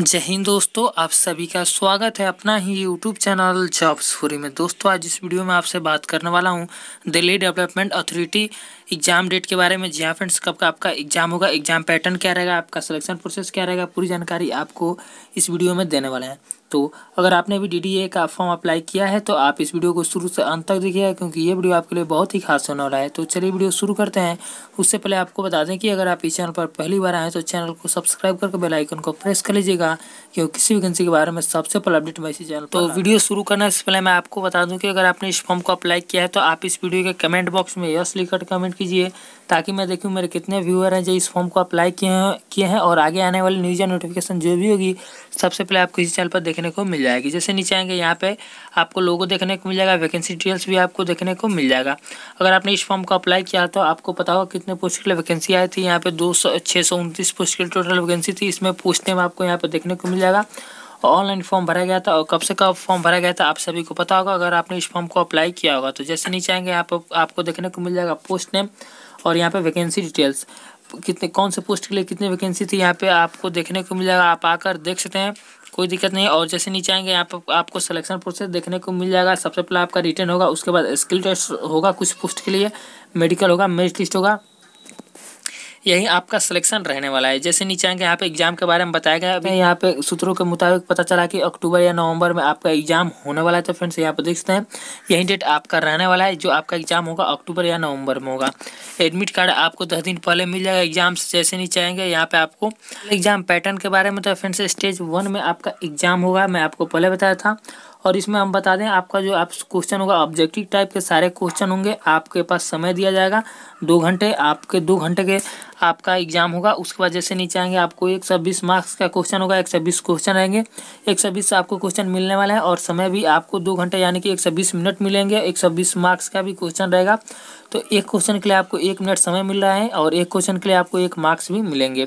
जय हिंद दोस्तों आप सभी का स्वागत है अपना ही यूट्यूब चैनल जॉब्स फोरी में दोस्तों आज इस वीडियो में आपसे बात करने वाला हूं Delhi development authority exam date के बारे में जी हाँ फ्रेंड्स कब का आपका एग्जाम होगा एग्जाम पैटर्न क्या रहेगा आपका सिलेक्शन प्रोसेस क्या रहेगा पूरी जानकारी आपको इस वीडियो में देने वाले हैं दोस्तों अगर आपने भी डी का फॉर्म अप्लाई किया है तो आप इस वीडियो को शुरू से अंत तक देखिएगा क्योंकि ये वीडियो आपके लिए बहुत ही खास होने वाला है तो चलिए वीडियो शुरू करते हैं उससे पहले आपको बता दें कि अगर आप इस चैनल पर पहली बार आएँ तो चैनल को सब्सक्राइब करके बेलाइकन को प्रेस कर लीजिएगा क्योंकि किसी वैकेंसी के बारे में सबसे पहले अपडेट मैं इसी चैनल तो वीडियो शुरू करने से पहले मैं आपको बता दूँ कि अगर आपने इस फॉर्म को अप्लाई किया है तो आप इस वीडियो के कमेंट बॉक्स में यस लिखकर कमेंट कीजिए ताकि मैं देखूँ मेरे कितने व्यूअर हैं जो इस फॉर्म को अप्लाई किए हैं और आगे आने वाली न्यूज या नोटिफिकेशन जो भी होगी सबसे पहले आपको इस चैनल पर देखने देखने को मिल जाएगी जैसे नीचे आएंगे यहाँ पे आपको लोगो देखने को मिल जाएगा वैकेंसी डिटेल्स भी आपको देखने को मिल जाएगा अगर आपने इस फॉर्म को अप्लाई किया तो आपको पता होगा कितने पोस्ट के लिए वैकेंसी आई थी यहाँ पे दो सौ उनतीस पोस्ट की टोटल वैकेंसी थी इसमें पूछने में आपको यहाँ पर देखने को मिल जाएगा ऑनलाइन फॉर्म भरा गया था और कब से कब फॉर्म भरा गया था आप सभी को पता होगा अगर आपने इस फॉर्म को अप्लाई किया होगा तो जैसे नीचे आएंगे यहाँ पर आपको देखने को मिल जाएगा पोस्ट नेम और यहाँ पे वैकेंसी डिटेल्स कितने कौन से पोस्ट के लिए कितनी वैकेंसी थी यहाँ पे आपको देखने को मिल जाएगा आप आकर देख सकते हैं कोई दिक्कत नहीं और जैसे नीचे आएंगे यहाँ पर आपको सिलेक्शन प्रोसेस देखने को मिल जाएगा सबसे पहले आपका रिटर्न होगा उसके बाद स्किल टेस्ट होगा कुछ पोस्ट के लिए मेडिकल होगा मेरिट लिस्ट होगा यही आपका सिलेक्शन रहने वाला है जैसे नीचे आएंगे यहाँ पे एग्जाम के बारे में बताया गया अभी यहाँ पे सूत्रों के मुताबिक पता चला कि अक्टूबर या नवंबर में आपका एग्जाम होने वाला है तो फ्रेंड्स यहाँ पे देख सकते हैं यही डेट आपका रहने वाला है जो आपका एग्जाम होगा अक्टूबर या नवंबर में होगा एडमिट कार्ड आपको दस दिन पहले मिल जाएगा एग्जाम से जैसे नीचे आएंगे यहाँ पे आपको एग्जाम पैटर्न के बारे में तो फ्रेंड्स स्टेज वन में आपका एग्जाम होगा मैं आपको पहले बताया था और इसमें हम बता दें आपका जो आप क्वेश्चन होगा ऑब्जेक्टिव टाइप के सारे क्वेश्चन होंगे आपके पास समय दिया जाएगा दो घंटे आपके दो घंटे के आपका एग्जाम होगा उसके बाद जैसे नीचे आएंगे आपको एक सौ बीस मार्क्स का क्वेश्चन होगा एक सौ बीस क्वेश्चन रहेंगे एक सौ बीस आपको क्वेश्चन मिलने वाला है और समय भी आपको दो घंटे यानी कि एक सौ बीस मिनट मिलेंगे एक सौ बीस मार्क्स का भी क्वेश्चन रहेगा तो एक क्वेश्चन के लिए आपको एक मिनट समय मिल रहा है और एक क्वेश्चन के लिए आपको एक मार्क्स भी मिलेंगे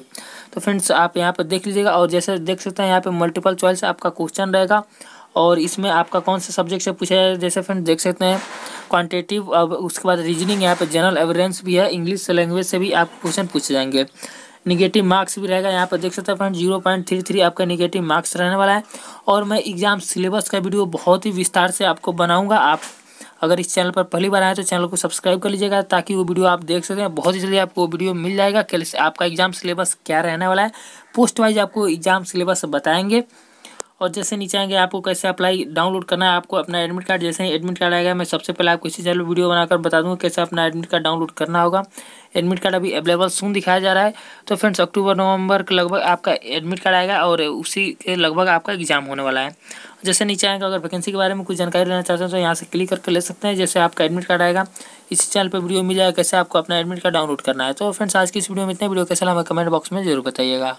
तो फ्रेंड्स आप यहाँ पर देख लीजिएगा और जैसे देख सकते हैं यहाँ पर मल्टीपल चॉइस आपका क्वेश्चन रहेगा और इसमें आपका कौन से सब्जेक्ट से पूछा जाए जैसे फ्रेंड देख सकते हैं क्वान्टिटिव अब उसके बाद रीजनिंग यहाँ पर जनरल एवरेंस भी है इंग्लिश लैंग्वेज से भी आप क्वेश्चन पूछे जाएंगे निगेटिव मार्क्स भी रहेगा यहाँ पर देख सकते हैं friend zero point three three आपका निगेटिव मार्क्स रहने वाला है और मैं एग्जाम सिलेबस का वीडियो बहुत ही विस्तार से आपको बनाऊँगा आप अगर इस चैनल पर पहली बार आए तो चैनल को सब्सक्राइब कर लीजिएगा ताकि वो वीडियो आप देख सकें बहुत ही जल्दी आपको वीडियो मिल जाएगा कैसे आपका एग्जाम सिलेबस क्या रहने वाला है पोस्ट वाइज आपको एग्जाम सिलेबस बताएंगे और जैसे नीचे आएंगे आपको कैसे अप्लाई डाउनलोड करना है आपको अपना एडमिट कार्ड जैसे ही एडमिट कार्ड आएगा मैं सबसे पहले आपको इसी चैनल वीडियो बनाकर बता दूंगा कैसे अपना एडमिट कार्ड डाउनलोड करना होगा एडमिट कार्ड अभी अवेलेबल सुन दिखाया जा रहा है तो फ्रेंड्स अक्टूबर नवंबर के लगभग आपका एडमिट कार्ड आएगा और उसी के लगभग आपका एग्जाम होने वाला है जैसे नीचे आएगा अगर वैकेंसी के बारे में कुछ जानकारी लेना चाहते हैं तो यहाँ से क्लिक करके ले सकते हैं जैसे आपका एडमिट कार्ड आएगा इसी चैनल पर वीडियो मिल जाएगा कैसे आपको अपना एडमिट कार्ड डाउनलोड करना है तो फ्रेंड्स आज की इस वीडियो में इतना वीडियो कैसे हमें कमेंट बॉक्स में जरूर बताइएगा